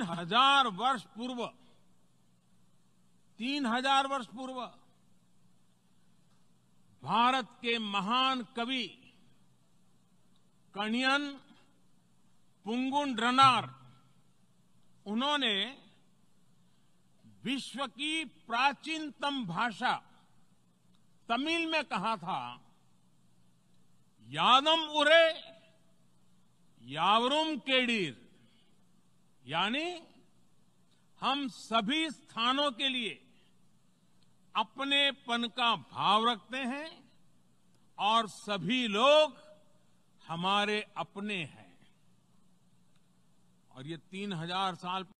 तीन हजार वर्ष पूर्व तीन हजार वर्ष पूर्व भारत के महान कवि कणियन पुंगुन रनार उन्होंने विश्व की प्राचीनतम भाषा तमिल में कहा था यादम उरे यावरुम केडीर यानी हम सभी स्थानों के लिए अपनेपन का भाव रखते हैं और सभी लोग हमारे अपने हैं और ये तीन हजार साल